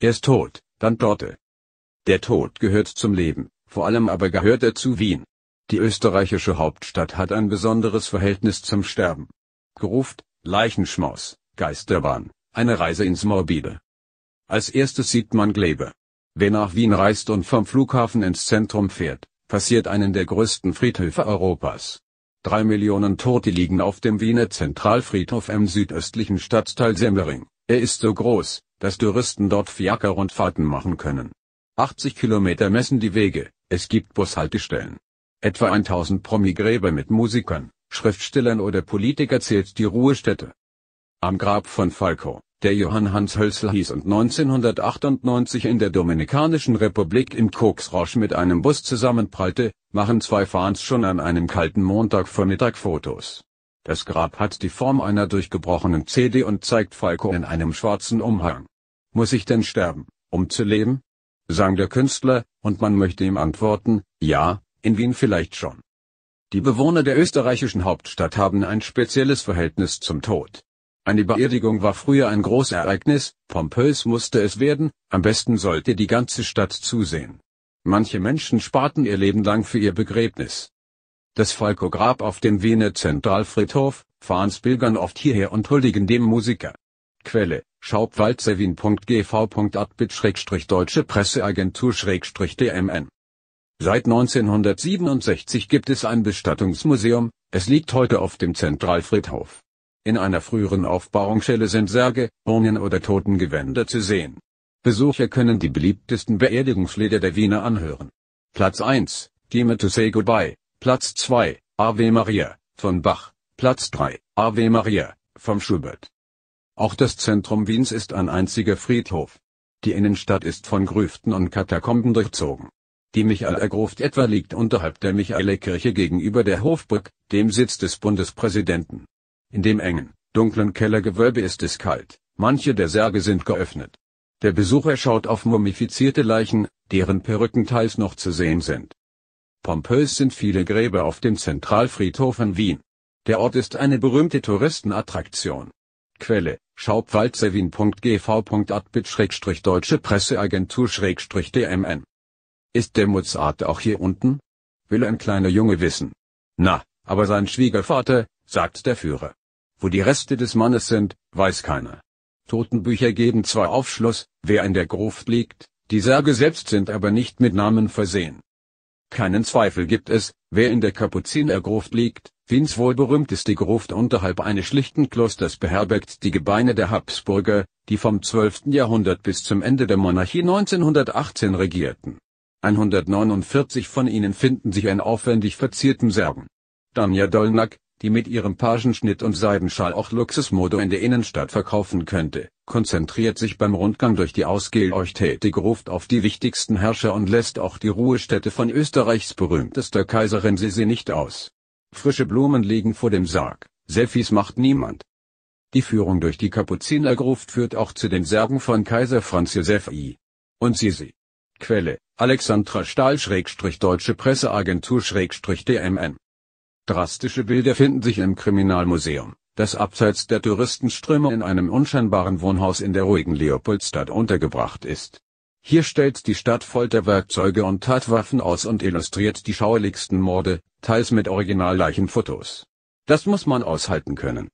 Er ist tot, dann Torte. Der Tod gehört zum Leben, vor allem aber gehört er zu Wien. Die österreichische Hauptstadt hat ein besonderes Verhältnis zum Sterben. Geruft, Leichenschmaus, Geisterbahn, eine Reise ins Morbide. Als erstes sieht man Glebe. Wer nach Wien reist und vom Flughafen ins Zentrum fährt, passiert einen der größten Friedhöfe Europas. Drei Millionen Tote liegen auf dem Wiener Zentralfriedhof im südöstlichen Stadtteil Semmering. Er ist so groß, dass Touristen dort Fiaker Fiakerrundfahrten machen können. 80 Kilometer messen die Wege, es gibt Bushaltestellen. Etwa 1000 Promi-Gräber mit Musikern, Schriftstellern oder Politiker zählt die Ruhestätte. Am Grab von Falco, der Johann Hans Hölzel hieß und 1998 in der Dominikanischen Republik im Koksrosch mit einem Bus zusammenprallte, machen zwei Fans schon an einem kalten Montagvormittag Fotos. Das Grab hat die Form einer durchgebrochenen CD und zeigt Falco in einem schwarzen Umhang. Muss ich denn sterben, um zu leben? sang der Künstler, und man möchte ihm antworten, ja, in Wien vielleicht schon. Die Bewohner der österreichischen Hauptstadt haben ein spezielles Verhältnis zum Tod. Eine Beerdigung war früher ein großes Ereignis, pompös musste es werden, am besten sollte die ganze Stadt zusehen. Manche Menschen sparten ihr Leben lang für ihr Begräbnis. Das Falco-Grab auf dem Wiener Zentralfriedhof, fahren Pilgern oft hierher und huldigen dem Musiker. Quelle, schaubwalzerwien.gv.adbit-deutsche Presseagentur-dmn Seit 1967 gibt es ein Bestattungsmuseum, es liegt heute auf dem Zentralfriedhof. In einer früheren Aufbauungsstelle sind Särge, Urnen oder Totengewänder zu sehen. Besucher können die beliebtesten Beerdigungsleder der Wiener anhören. Platz 1, Dime to say goodbye, Platz 2, Ave Maria, von Bach, Platz 3, Ave Maria, vom Schubert. Auch das Zentrum Wiens ist ein einziger Friedhof. Die Innenstadt ist von Grüften und Katakomben durchzogen. Die Michaelergruft etwa liegt unterhalb der Michaelekirche gegenüber der Hofbrück, dem Sitz des Bundespräsidenten. In dem engen, dunklen Kellergewölbe ist es kalt, manche der Särge sind geöffnet. Der Besucher schaut auf mumifizierte Leichen, deren Perücken teils noch zu sehen sind. Pompös sind viele Gräber auf dem Zentralfriedhof in Wien. Der Ort ist eine berühmte Touristenattraktion. Quelle: schaupwalzerwien.gv.adbit-deutsche Presseagentur-dmn. Ist der Mozart auch hier unten? Will ein kleiner Junge wissen. Na, aber sein Schwiegervater, sagt der Führer. Wo die Reste des Mannes sind, weiß keiner. Totenbücher geben zwar Aufschluss, wer in der Gruft liegt, die Särge selbst sind aber nicht mit Namen versehen. Keinen Zweifel gibt es, wer in der Kapuzinergruft liegt, Wiens wohl berühmteste Gruft unterhalb eines schlichten Klosters beherbergt die Gebeine der Habsburger, die vom 12. Jahrhundert bis zum Ende der Monarchie 1918 regierten. 149 von ihnen finden sich in aufwendig verzierten Särgen. Danja Dolnak, die mit ihrem Pagenschnitt und Seidenschal auch Luxusmode in der Innenstadt verkaufen könnte, konzentriert sich beim Rundgang durch die ausgeeleuchtete ruft auf die wichtigsten Herrscher und lässt auch die Ruhestätte von Österreichs berühmtester Kaiserin Sisi nicht aus. Frische Blumen liegen vor dem Sarg, Selfies macht niemand. Die Führung durch die Kapuzinergruft führt auch zu den Särgen von Kaiser Franz Josef I. und Sisi. Quelle, Alexandra Stahl-Deutsche Presseagentur-DMN Drastische Bilder finden sich im Kriminalmuseum, das abseits der Touristenströme in einem unscheinbaren Wohnhaus in der ruhigen Leopoldstadt untergebracht ist. Hier stellt die Stadt Folterwerkzeuge und Tatwaffen aus und illustriert die schauerlichsten Morde, teils mit Originalleichenfotos. Das muss man aushalten können.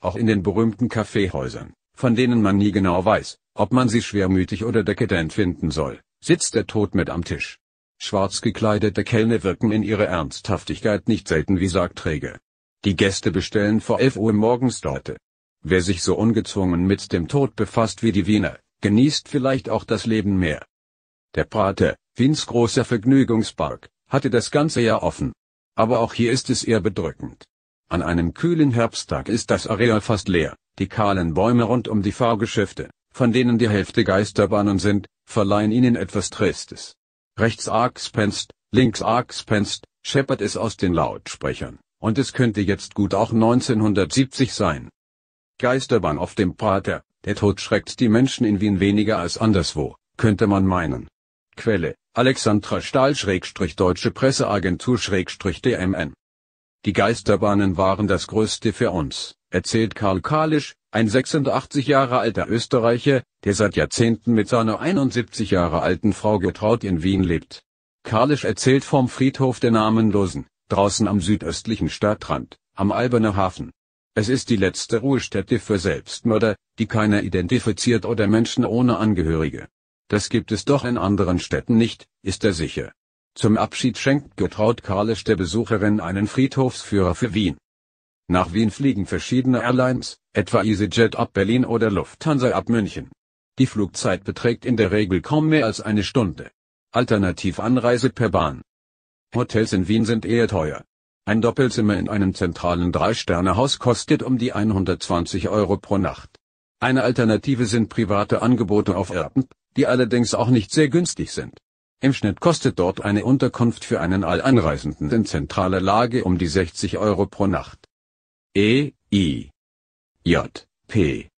Auch in den berühmten Kaffeehäusern, von denen man nie genau weiß, ob man sie schwermütig oder dekadent finden soll, sitzt der Tod mit am Tisch. Schwarz gekleidete Kellner wirken in ihrer Ernsthaftigkeit nicht selten wie Sargträger. Die Gäste bestellen vor 11 Uhr morgens Torte. Wer sich so ungezwungen mit dem Tod befasst wie die Wiener, genießt vielleicht auch das Leben mehr. Der Prater, Wiens großer Vergnügungspark, hatte das ganze Jahr offen. Aber auch hier ist es eher bedrückend. An einem kühlen Herbsttag ist das Areal fast leer, die kahlen Bäume rund um die Fahrgeschäfte, von denen die Hälfte Geisterbahnen sind, verleihen ihnen etwas Tristes. Rechts Arkspenst, links Arkspenst, scheppert es aus den Lautsprechern, und es könnte jetzt gut auch 1970 sein. Geisterbahn auf dem Prater, der Tod schreckt die Menschen in Wien weniger als anderswo, könnte man meinen. Quelle, Alexandra Stahl-Deutsche Presseagentur-DMN. Die Geisterbahnen waren das Größte für uns, erzählt Karl Kalisch, ein 86 Jahre alter Österreicher, der seit Jahrzehnten mit seiner 71 Jahre alten Frau getraut in Wien lebt. Karlisch erzählt vom Friedhof der Namenlosen, draußen am südöstlichen Stadtrand, am Alberner Hafen. Es ist die letzte Ruhestätte für Selbstmörder, die keiner identifiziert oder Menschen ohne Angehörige. Das gibt es doch in anderen Städten nicht, ist er sicher. Zum Abschied schenkt Getraut Karlisch der Besucherin einen Friedhofsführer für Wien. Nach Wien fliegen verschiedene Airlines, etwa EasyJet ab Berlin oder Lufthansa ab München. Die Flugzeit beträgt in der Regel kaum mehr als eine Stunde. Alternativ Anreise per Bahn. Hotels in Wien sind eher teuer. Ein Doppelzimmer in einem zentralen Drei-Sterne-Haus kostet um die 120 Euro pro Nacht. Eine Alternative sind private Angebote auf Erpen, die allerdings auch nicht sehr günstig sind. Im Schnitt kostet dort eine Unterkunft für einen Allanreisenden in zentraler Lage um die 60 Euro pro Nacht. E, I, J, P.